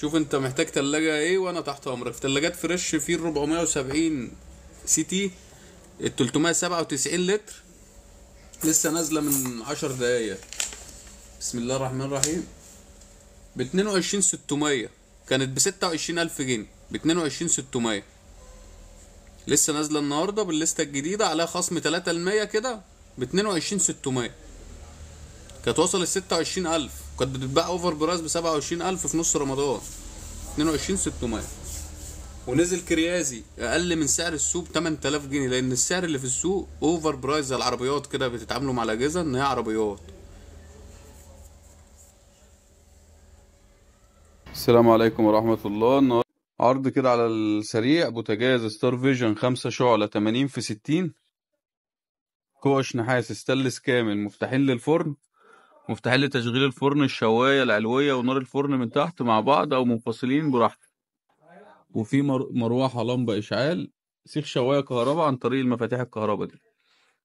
شوف انت محتاج تلاجة ايه وانا تحت امرك تلاجات فريش في ال 470 سي تي ال 397 لتر لسه نازلة من 10 دقايق بسم الله الرحمن الرحيم ب 22 600 كانت ب 26000 جنيه ب 22 600 لسه نازله النهارده بالليسته الجديده عليها خصم 3% كده ب 22 600 كانت وصلت 26000 كانت بتتباع اوفر برايس ب 27000 في نص رمضان 22600 ونزل كريازي اقل من سعر السوق 8000 جنيه لان السعر اللي في السوق اوفر برايس العربيات كده بتتعاملوا مع الاجهزه ان هي عربيات السلام عليكم ورحمه الله النهارده عرض كده على السريع بوتجاز ستار فيجن 5 شعلة 80 في 60 كوش نحاس ستانلس كامل مفتاحين للفرن مفتاحين لتشغيل الفرن الشواية العلوية ونار الفرن من تحت مع بعض أو منفصلين براحتك وفي مروحة لمبة إشعال سيخ شواية كهرباء عن طريق المفاتيح الكهرباء دي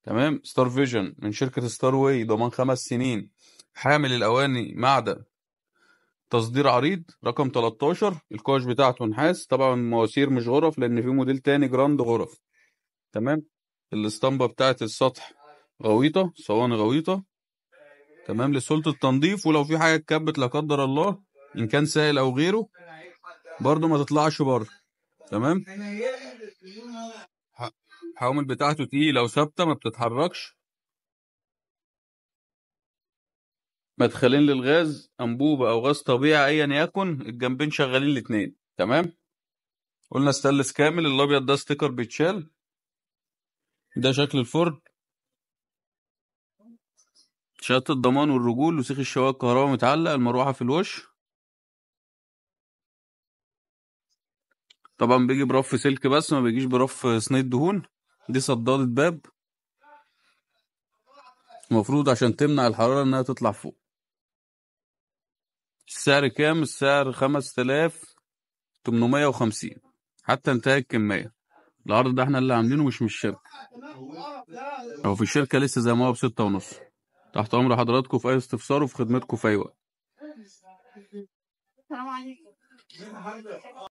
تمام ستار فيجن من شركة ستار واي ضمان خمس سنين حامل الأواني معدن تصدير عريض رقم 13 الكوش بتاعته نحاس طبعا مواسير مش غرف لأن في موديل تاني جراند غرف تمام الاسطمبة بتاعت السطح غويطة صواني غويطة تمام لسلطة التنظيف ولو في حاجة اتكبت لا قدر الله إن كان سائل أو غيره برضه ما تطلعش بره تمام الحوامل بتاعته تقيلة وثابتة ما بتتحركش مدخلين للغاز أنبوبة أو غاز طبيعي أيا يكن الجنبين شغالين الاتنين تمام قلنا ستلس كامل الأبيض ده ستيكر بيتشال ده شكل الفرن شهاده الضمان والرجول وسيخ الشوايه الكهرباء متعلق المروحه في الوش طبعا بيجي برف سلك بس ما بيجيش برف صينيه دهون دي صداده باب المفروض عشان تمنع الحرارة انها تطلع فوق السعر كام السعر خمس تلاف تمنمية وخمسين حتى انتهى الكمية العرض ده احنا اللي عاملينه مش من الشركة هو في الشركة لسه زي ما هو بستة ونص تحت امر حضراتكم في اي استفسار وفي خدمتكم في اي وقت